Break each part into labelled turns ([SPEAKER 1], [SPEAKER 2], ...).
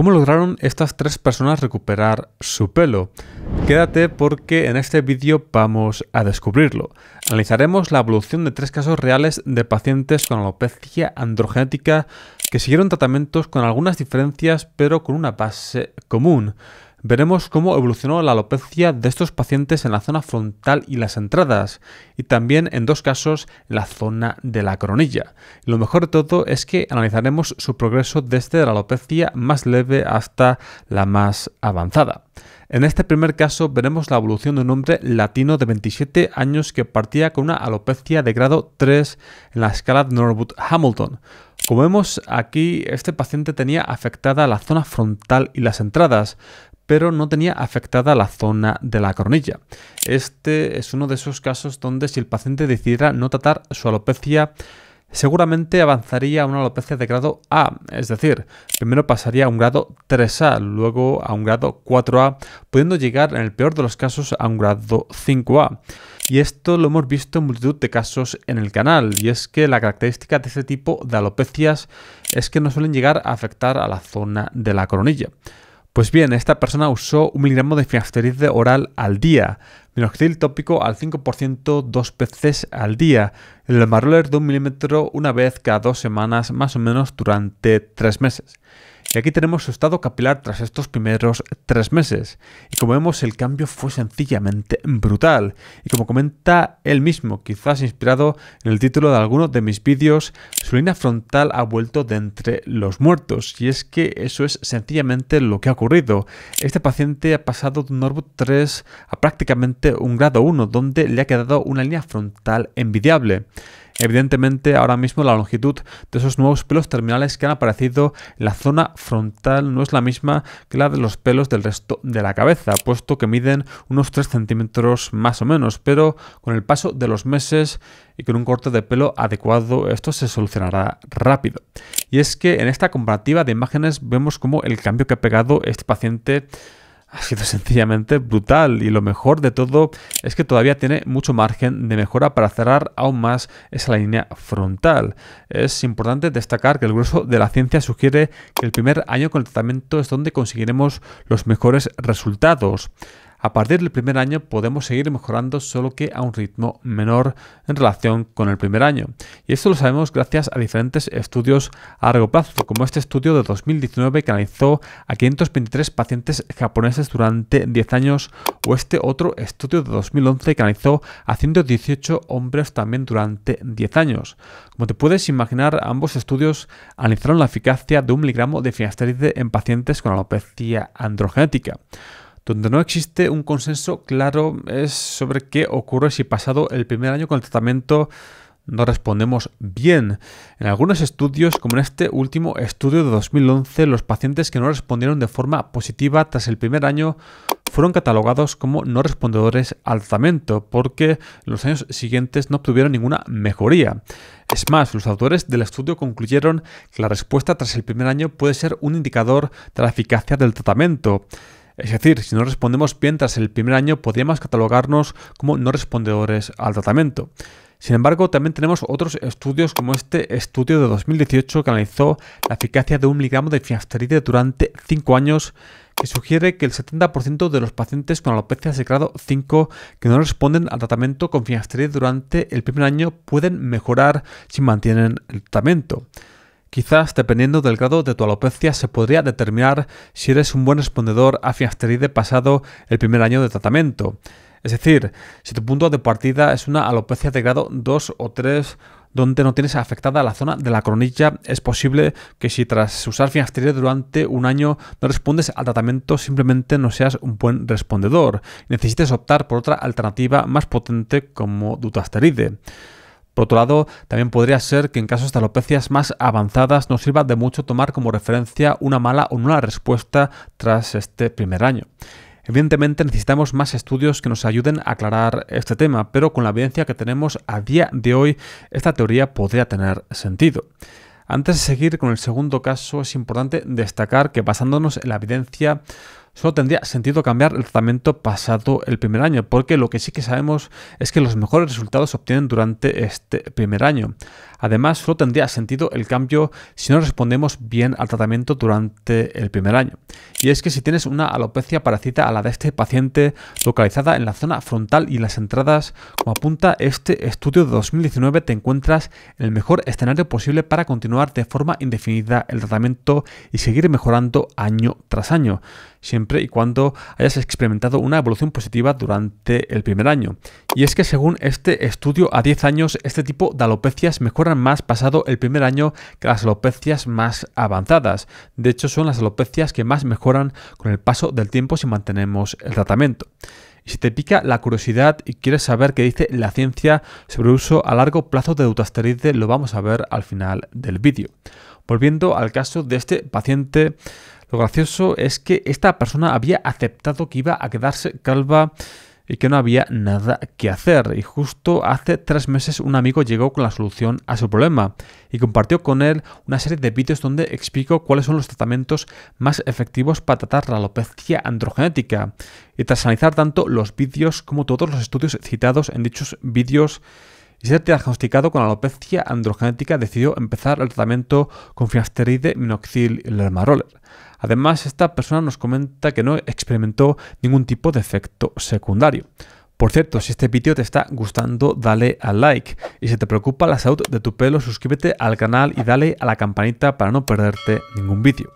[SPEAKER 1] ¿Cómo lograron estas tres personas recuperar su pelo? Quédate porque en este vídeo vamos a descubrirlo. Analizaremos la evolución de tres casos reales de pacientes con alopecia androgenética que siguieron tratamientos con algunas diferencias pero con una base común veremos cómo evolucionó la alopecia de estos pacientes en la zona frontal y las entradas, y también en dos casos la zona de la coronilla. Lo mejor de todo es que analizaremos su progreso desde la alopecia más leve hasta la más avanzada. En este primer caso veremos la evolución de un hombre latino de 27 años que partía con una alopecia de grado 3 en la escala de Norwood-Hamilton. Como vemos aquí, este paciente tenía afectada la zona frontal y las entradas, pero no tenía afectada la zona de la coronilla. Este es uno de esos casos donde si el paciente decidiera no tratar su alopecia, seguramente avanzaría a una alopecia de grado A, es decir, primero pasaría a un grado 3A, luego a un grado 4A, pudiendo llegar en el peor de los casos a un grado 5A. Y esto lo hemos visto en multitud de casos en el canal, y es que la característica de este tipo de alopecias es que no suelen llegar a afectar a la zona de la coronilla. Pues bien, esta persona usó un miligramo de finasteride oral al día minoxidil tópico al 5% dos veces al día, el marruller de un milímetro una vez cada dos semanas más o menos durante tres meses. Y aquí tenemos su estado capilar tras estos primeros tres meses. Y como vemos, el cambio fue sencillamente brutal. Y como comenta él mismo, quizás inspirado en el título de alguno de mis vídeos, su línea frontal ha vuelto de entre los muertos. Y es que eso es sencillamente lo que ha ocurrido. Este paciente ha pasado de un Norwood 3 a prácticamente un grado 1, donde le ha quedado una línea frontal envidiable. Evidentemente, ahora mismo la longitud de esos nuevos pelos terminales que han aparecido en la zona frontal no es la misma que la de los pelos del resto de la cabeza, puesto que miden unos 3 centímetros más o menos, pero con el paso de los meses y con un corte de pelo adecuado esto se solucionará rápido. Y es que en esta comparativa de imágenes vemos como el cambio que ha pegado este paciente ha sido sencillamente brutal y lo mejor de todo es que todavía tiene mucho margen de mejora para cerrar aún más esa línea frontal. Es importante destacar que el grueso de la ciencia sugiere que el primer año con el tratamiento es donde conseguiremos los mejores resultados. A partir del primer año podemos seguir mejorando solo que a un ritmo menor en relación con el primer año. Y esto lo sabemos gracias a diferentes estudios a largo plazo, como este estudio de 2019 que analizó a 523 pacientes japoneses durante 10 años, o este otro estudio de 2011 que analizó a 118 hombres también durante 10 años. Como te puedes imaginar, ambos estudios analizaron la eficacia de un miligramo de finasteride en pacientes con alopecia androgenética. Donde no existe un consenso claro es sobre qué ocurre si pasado el primer año con el tratamiento no respondemos bien. En algunos estudios, como en este último estudio de 2011, los pacientes que no respondieron de forma positiva tras el primer año fueron catalogados como no respondedores al tratamiento porque los años siguientes no obtuvieron ninguna mejoría. Es más, los autores del estudio concluyeron que la respuesta tras el primer año puede ser un indicador de la eficacia del tratamiento. Es decir, si no respondemos bien tras el primer año, podríamos catalogarnos como no respondedores al tratamiento. Sin embargo, también tenemos otros estudios como este estudio de 2018 que analizó la eficacia de un miligramo de finasteride durante 5 años que sugiere que el 70% de los pacientes con alopecia de grado 5 que no responden al tratamiento con finasteride durante el primer año pueden mejorar si mantienen el tratamiento. Quizás, dependiendo del grado de tu alopecia, se podría determinar si eres un buen respondedor a finasteride pasado el primer año de tratamiento. Es decir, si tu punto de partida es una alopecia de grado 2 o 3 donde no tienes afectada la zona de la coronilla, es posible que si tras usar finasteride durante un año no respondes al tratamiento, simplemente no seas un buen respondedor. Necesites optar por otra alternativa más potente como dutasteride. Por otro lado, también podría ser que en casos de alopecias más avanzadas nos sirva de mucho tomar como referencia una mala o nula respuesta tras este primer año. Evidentemente necesitamos más estudios que nos ayuden a aclarar este tema, pero con la evidencia que tenemos a día de hoy, esta teoría podría tener sentido. Antes de seguir con el segundo caso, es importante destacar que basándonos en la evidencia Solo tendría sentido cambiar el tratamiento pasado el primer año, porque lo que sí que sabemos es que los mejores resultados se obtienen durante este primer año. Además, solo tendría sentido el cambio si no respondemos bien al tratamiento durante el primer año. Y es que si tienes una alopecia parásita a la de este paciente localizada en la zona frontal y las entradas, como apunta este estudio de 2019, te encuentras en el mejor escenario posible para continuar de forma indefinida el tratamiento y seguir mejorando año tras año, siempre y cuando hayas experimentado una evolución positiva durante el primer año. Y es que según este estudio, a 10 años este tipo de alopecias mejora más pasado el primer año que las alopecias más avanzadas. De hecho, son las alopecias que más mejoran con el paso del tiempo si mantenemos el tratamiento. Y si te pica la curiosidad y quieres saber qué dice la ciencia sobre el uso a largo plazo de dutasteride, lo vamos a ver al final del vídeo. Volviendo al caso de este paciente, lo gracioso es que esta persona había aceptado que iba a quedarse calva y que no había nada que hacer. Y justo hace tres meses un amigo llegó con la solución a su problema y compartió con él una serie de vídeos donde explico cuáles son los tratamientos más efectivos para tratar la alopecia androgenética. Y tras analizar tanto los vídeos como todos los estudios citados en dichos vídeos, y ser diagnosticado con alopecia androgenética decidió empezar el tratamiento con finasteride minoxidil Lermaroller. Además, esta persona nos comenta que no experimentó ningún tipo de efecto secundario. Por cierto, si este vídeo te está gustando, dale a like. Y si te preocupa la salud de tu pelo, suscríbete al canal y dale a la campanita para no perderte ningún vídeo.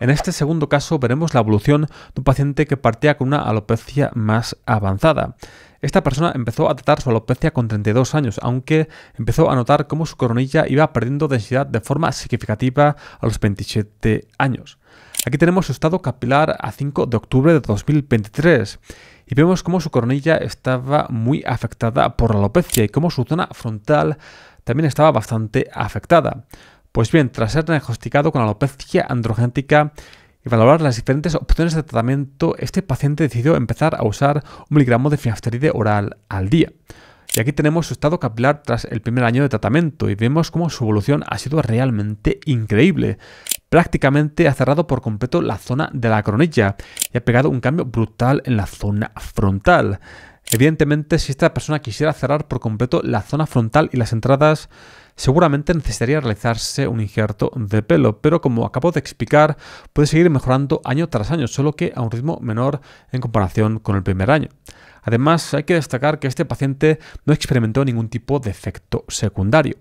[SPEAKER 1] En este segundo caso veremos la evolución de un paciente que partía con una alopecia más avanzada. Esta persona empezó a tratar su alopecia con 32 años, aunque empezó a notar cómo su coronilla iba perdiendo densidad de forma significativa a los 27 años. Aquí tenemos su estado capilar a 5 de octubre de 2023 y vemos cómo su coronilla estaba muy afectada por la alopecia y cómo su zona frontal también estaba bastante afectada. Pues bien, tras ser diagnosticado con alopecia androgénica, y valorar las diferentes opciones de tratamiento, este paciente decidió empezar a usar un miligramo de finasteride oral al día. Y aquí tenemos su estado capilar tras el primer año de tratamiento y vemos cómo su evolución ha sido realmente increíble. Prácticamente ha cerrado por completo la zona de la coronilla y ha pegado un cambio brutal en la zona frontal. Evidentemente, si esta persona quisiera cerrar por completo la zona frontal y las entradas seguramente necesitaría realizarse un injerto de pelo, pero como acabo de explicar, puede seguir mejorando año tras año, solo que a un ritmo menor en comparación con el primer año. Además, hay que destacar que este paciente no experimentó ningún tipo de efecto secundario.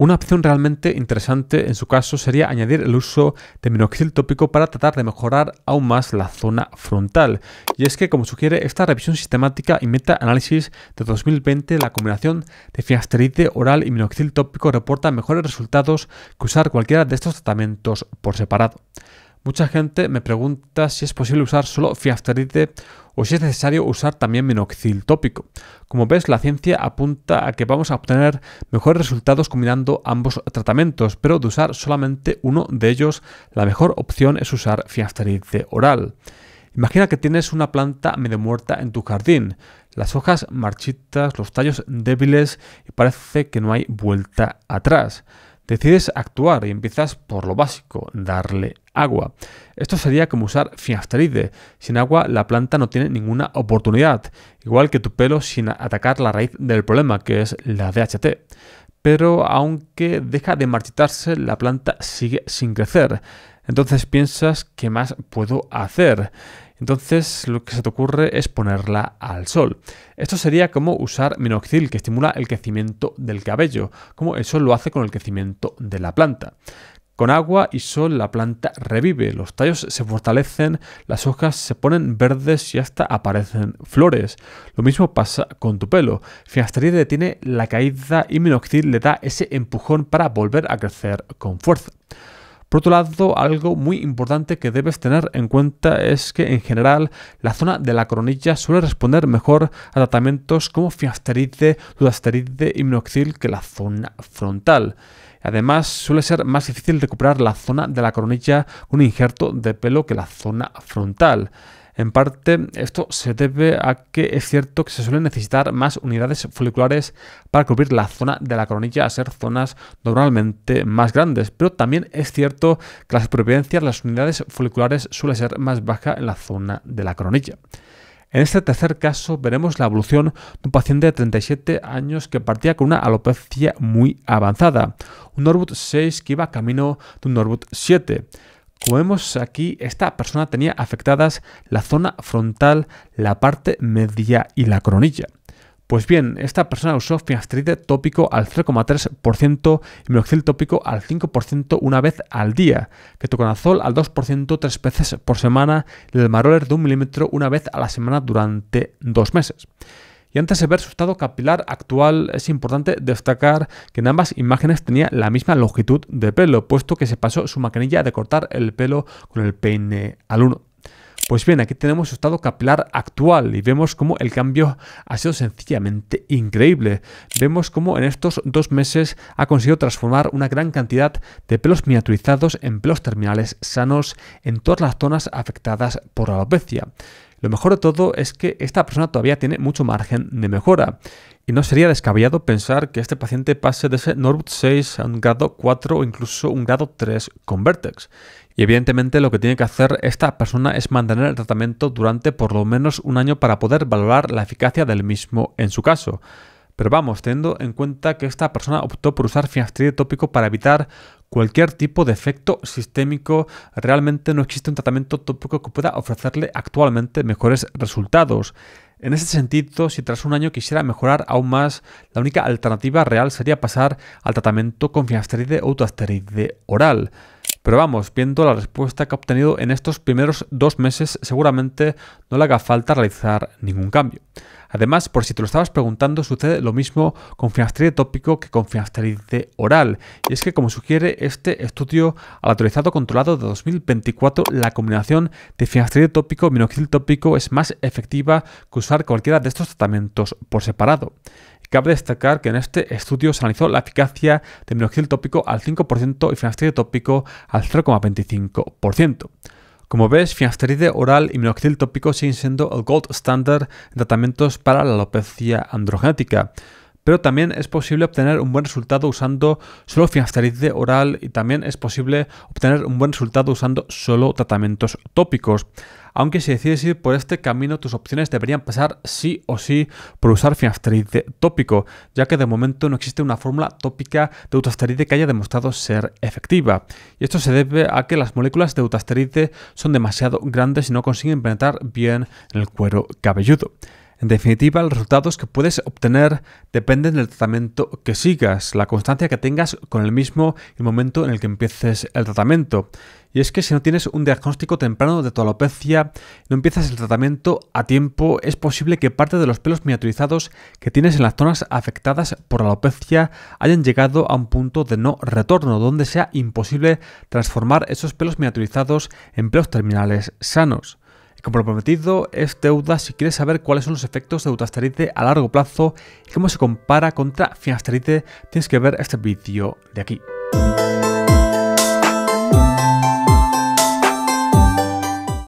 [SPEAKER 1] Una opción realmente interesante en su caso sería añadir el uso de minoxidil tópico para tratar de mejorar aún más la zona frontal. Y es que, como sugiere esta revisión sistemática y meta-análisis de 2020, la combinación de finasteride oral y minoxidil tópico reporta mejores resultados que usar cualquiera de estos tratamientos por separado. Mucha gente me pregunta si es posible usar solo fiasteride o si es necesario usar también minoxidil tópico. Como ves, la ciencia apunta a que vamos a obtener mejores resultados combinando ambos tratamientos, pero de usar solamente uno de ellos, la mejor opción es usar fiasteride oral. Imagina que tienes una planta medio muerta en tu jardín, las hojas marchitas, los tallos débiles y parece que no hay vuelta atrás decides actuar y empiezas por lo básico, darle agua. Esto sería como usar finasteride. Sin agua la planta no tiene ninguna oportunidad, igual que tu pelo sin atacar la raíz del problema, que es la DHT. Pero aunque deja de marchitarse, la planta sigue sin crecer. Entonces piensas, ¿qué más puedo hacer? Entonces lo que se te ocurre es ponerla al sol. Esto sería como usar minoxidil que estimula el crecimiento del cabello, como el sol lo hace con el crecimiento de la planta. Con agua y sol la planta revive, los tallos se fortalecen, las hojas se ponen verdes y hasta aparecen flores. Lo mismo pasa con tu pelo. Finasteride detiene la caída y minoxidil le da ese empujón para volver a crecer con fuerza. Por otro lado, algo muy importante que debes tener en cuenta es que en general la zona de la coronilla suele responder mejor a tratamientos como finasteride, dutasteride y minoxidil que la zona frontal. Además, suele ser más difícil recuperar la zona de la coronilla con un injerto de pelo que la zona frontal. En parte, esto se debe a que es cierto que se suelen necesitar más unidades foliculares para cubrir la zona de la coronilla a ser zonas normalmente más grandes, pero también es cierto que las de las unidades foliculares suele ser más baja en la zona de la coronilla. En este tercer caso veremos la evolución de un paciente de 37 años que partía con una alopecia muy avanzada, un Norwood 6 que iba camino de un Norwood 7. Como vemos aquí, esta persona tenía afectadas la zona frontal, la parte media y la coronilla. Pues bien, esta persona usó finasteride tópico al 0,3% y minoxidil tópico al 5% una vez al día, ketoconazol al 2% tres veces por semana y el maroler de un milímetro una vez a la semana durante dos meses. Y antes de ver su estado capilar actual, es importante destacar que en ambas imágenes tenía la misma longitud de pelo, puesto que se pasó su maquinilla de cortar el pelo con el peine al 1. Pues bien, aquí tenemos su estado capilar actual y vemos cómo el cambio ha sido sencillamente increíble. Vemos cómo en estos dos meses ha conseguido transformar una gran cantidad de pelos miniaturizados en pelos terminales sanos en todas las zonas afectadas por la alopecia. Lo mejor de todo es que esta persona todavía tiene mucho margen de mejora. Y no sería descabellado pensar que este paciente pase de ese Norwood 6 a un grado 4 o incluso un grado 3 con Vertex. Y evidentemente lo que tiene que hacer esta persona es mantener el tratamiento durante por lo menos un año para poder valorar la eficacia del mismo en su caso. Pero vamos, teniendo en cuenta que esta persona optó por usar finasteride tópico para evitar cualquier tipo de efecto sistémico. Realmente no existe un tratamiento tópico que pueda ofrecerle actualmente mejores resultados. En ese sentido, si tras un año quisiera mejorar aún más, la única alternativa real sería pasar al tratamiento con finasteride o autoasteride oral. Pero vamos, viendo la respuesta que ha obtenido en estos primeros dos meses, seguramente no le haga falta realizar ningún cambio. Además, por si te lo estabas preguntando, sucede lo mismo con finasteride tópico que con finasteride oral. Y es que, como sugiere este estudio autorizado controlado de 2024, la combinación de finasteride tópico y minoxidil tópico es más efectiva que usar cualquiera de estos tratamientos por separado. Cabe destacar que en este estudio se analizó la eficacia de minoxidil tópico al 5% y finasteride tópico al 0,25%. Como ves, finasteride oral y minoxidil tópico siguen siendo el gold standard en tratamientos para la alopecia androgenética pero también es posible obtener un buen resultado usando solo finasteride oral y también es posible obtener un buen resultado usando solo tratamientos tópicos aunque si decides ir por este camino, tus opciones deberían pasar sí o sí por usar finasteride tópico, ya que de momento no existe una fórmula tópica de utasteride que haya demostrado ser efectiva. Y esto se debe a que las moléculas de utasteride son demasiado grandes y no consiguen penetrar bien en el cuero cabelludo. En definitiva, los resultados que puedes obtener dependen del tratamiento que sigas, la constancia que tengas con el mismo el momento en el que empieces el tratamiento. Y es que si no tienes un diagnóstico temprano de tu alopecia, no empiezas el tratamiento a tiempo, es posible que parte de los pelos miniaturizados que tienes en las zonas afectadas por la alopecia hayan llegado a un punto de no retorno, donde sea imposible transformar esos pelos miniaturizados en pelos terminales sanos. Como lo prometido, es deuda si quieres saber cuáles son los efectos de Utasterite a largo plazo y cómo se compara contra Finasterite, tienes que ver este vídeo de aquí.